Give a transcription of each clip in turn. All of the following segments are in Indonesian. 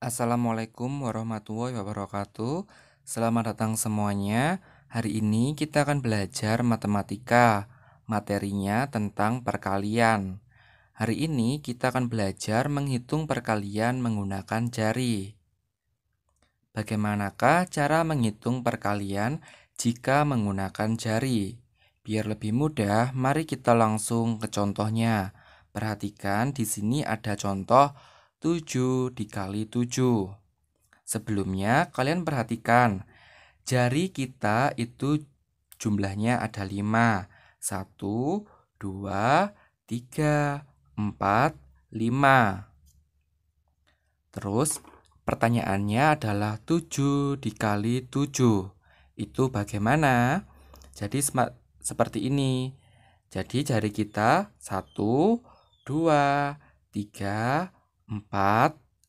Assalamualaikum warahmatullahi wabarakatuh. Selamat datang semuanya. Hari ini kita akan belajar matematika. Materinya tentang perkalian. Hari ini kita akan belajar menghitung perkalian menggunakan jari. Bagaimanakah cara menghitung perkalian jika menggunakan jari? Biar lebih mudah, mari kita langsung ke contohnya. Perhatikan di sini ada contoh 7 dikali 7. Sebelumnya kalian perhatikan jari kita itu jumlahnya ada 5. 1 2 3 4 5. Terus pertanyaannya adalah 7 dikali 7. Itu bagaimana? Jadi seperti ini. Jadi jari kita 1 2 3 4,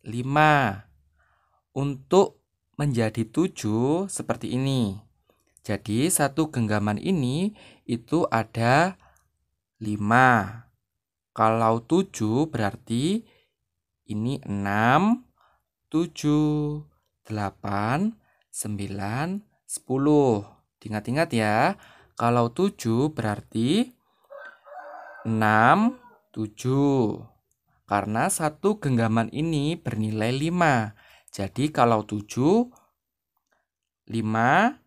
5. Untuk menjadi 7 seperti ini. Jadi satu genggaman ini itu ada 5. Kalau 7 berarti ini 6, 7, 8, 9, 10. Ingat-ingat ya. Kalau 7 berarti 6, 7. Karena satu genggaman ini bernilai 5. Jadi kalau 7, 5, 6, 7.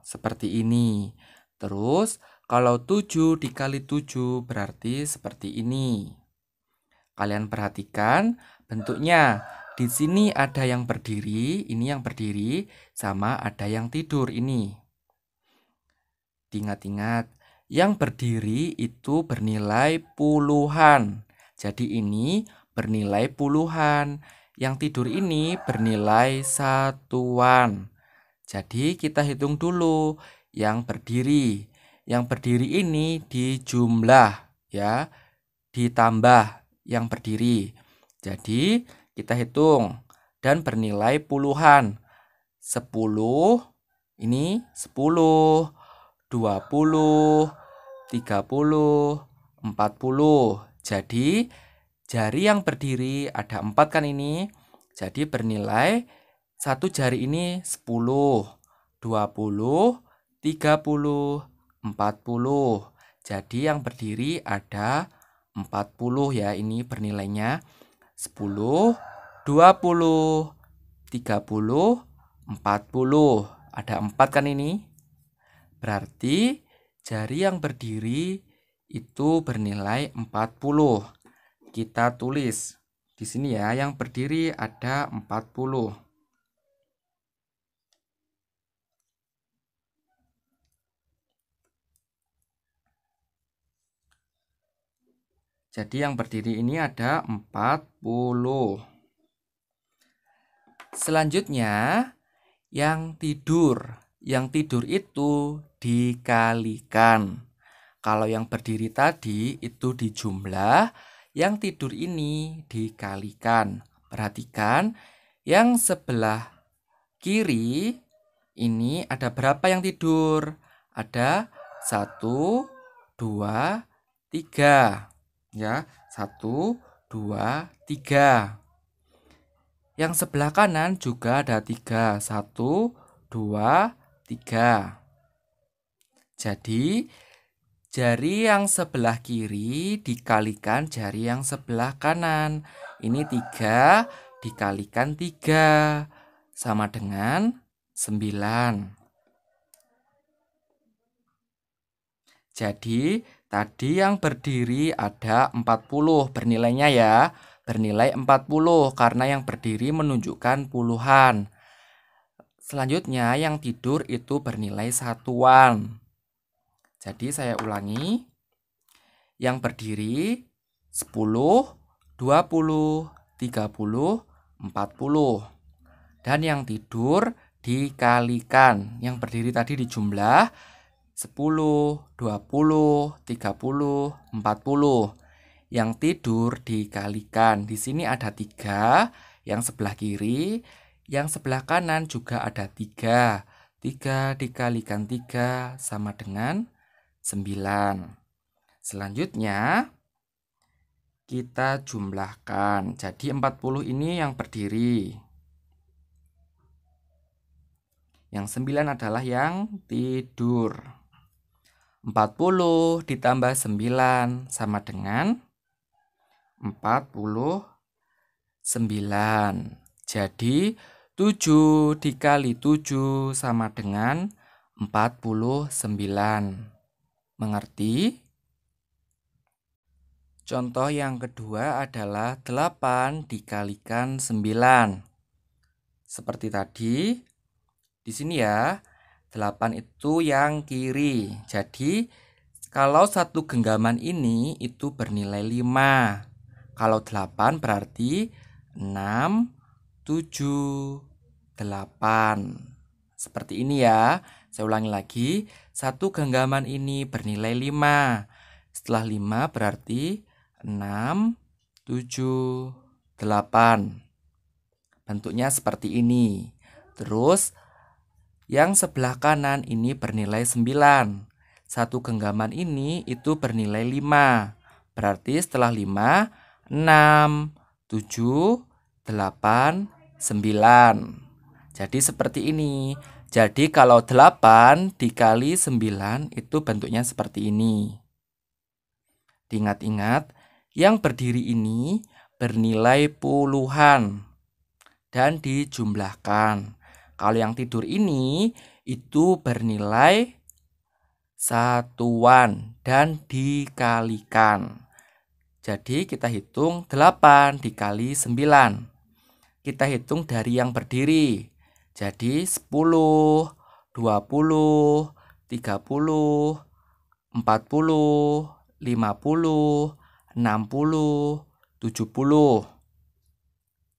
Seperti ini. Terus kalau 7 dikali 7 berarti seperti ini. Kalian perhatikan bentuknya. Di sini ada yang berdiri, ini yang berdiri, sama ada yang tidur ini. Ingat-ingat, yang berdiri itu bernilai puluhan. Jadi ini bernilai puluhan. Yang tidur ini bernilai satuan. Jadi kita hitung dulu yang berdiri. Yang berdiri ini dijumlah ya, ditambah yang berdiri. Jadi kita hitung dan bernilai puluhan. 10 ini 10, 20, 30, 40. Jadi jari yang berdiri ada 4 kan ini. Jadi bernilai satu jari ini 10, 20, 30, 40. Jadi yang berdiri ada 40 ya ini bernilainya 10, 20, 30, 40. Ada 4 kan ini? Berarti Jari yang berdiri itu bernilai 40. Kita tulis di sini ya, yang berdiri ada 40. Jadi yang berdiri ini ada 40. Selanjutnya yang tidur yang tidur itu dikalikan. Kalau yang berdiri tadi itu dijumlah, yang tidur ini dikalikan. Perhatikan, yang sebelah kiri ini ada berapa yang tidur? Ada satu, dua, tiga. Ya, satu, dua, tiga. Yang sebelah kanan juga ada tiga. Satu, dua, tiga 3. Jadi, jari yang sebelah kiri dikalikan jari yang sebelah kanan. Ini 3 dikalikan 3 sama dengan 9. Jadi, tadi yang berdiri ada 40 bernilainya ya. Bernilai 40 karena yang berdiri menunjukkan puluhan. Selanjutnya yang tidur itu bernilai satuan. Jadi saya ulangi. Yang berdiri 10, 20, 30, 40. Dan yang tidur dikalikan. Yang berdiri tadi dijumlah 10, 20, 30, 40. Yang tidur dikalikan. Di sini ada tiga yang sebelah kiri, yang sebelah kanan juga ada 3. 3 dikalikan 3 sama dengan 9. Selanjutnya kita jumlahkan. Jadi 40 ini yang berdiri. Yang 9 adalah yang tidur. 40 ditambah 9 sama dengan 49. Jadi 7 dikali 7 sama dengan 49. Mengerti? Contoh yang kedua adalah 8 dikalikan 9. Seperti tadi, di sini ya, 8 itu yang kiri. Jadi, kalau satu genggaman ini itu bernilai 5. Kalau 8 berarti 6, 7, 8. Seperti ini ya. Saya ulangi lagi. Satu genggaman ini bernilai 5. Setelah 5 berarti 6, 7, 8. Bentuknya seperti ini. Terus yang sebelah kanan ini bernilai 9. Satu genggaman ini itu bernilai 5. Berarti setelah 5, 6, 7, 8, 9. Jadi seperti ini. Jadi kalau 8 dikali 9 itu bentuknya seperti ini. ingat ingat yang berdiri ini bernilai puluhan dan dijumlahkan. Kalau yang tidur ini itu bernilai satuan dan dikalikan. Jadi kita hitung 8 dikali 9 kita hitung dari yang berdiri. Jadi 10, 20, 30, 40, 50, 60, 70.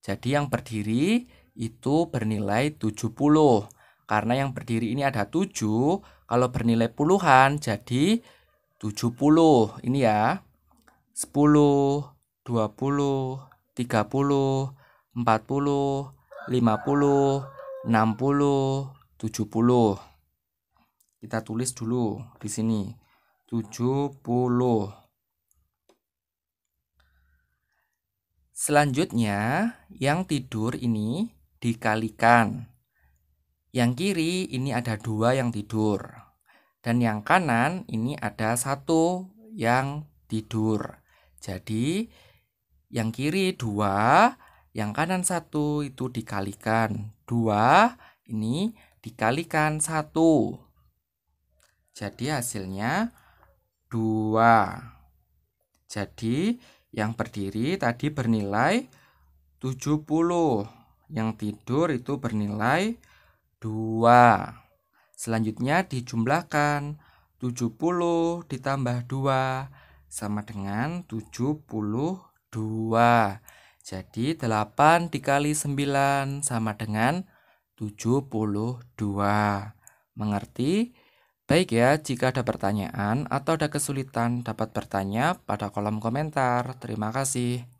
Jadi yang berdiri itu bernilai 70. Karena yang berdiri ini ada 7, kalau bernilai puluhan jadi 70. Ini ya. 10, 20, 30, 40, 50, 60, 70. Kita tulis dulu di sini. 70. Selanjutnya, yang tidur ini dikalikan. Yang kiri ini ada dua yang tidur. Dan yang kanan ini ada satu yang tidur. Jadi yang kiri dua, yang kanan satu itu dikalikan dua ini dikalikan satu. Jadi hasilnya dua. Jadi yang berdiri tadi bernilai 70. Yang tidur itu bernilai dua. Selanjutnya dijumlahkan 70 ditambah dua sama dengan 72. Jadi 8 dikali 9 sama dengan 72. Mengerti? Baik ya, jika ada pertanyaan atau ada kesulitan dapat bertanya pada kolom komentar. Terima kasih.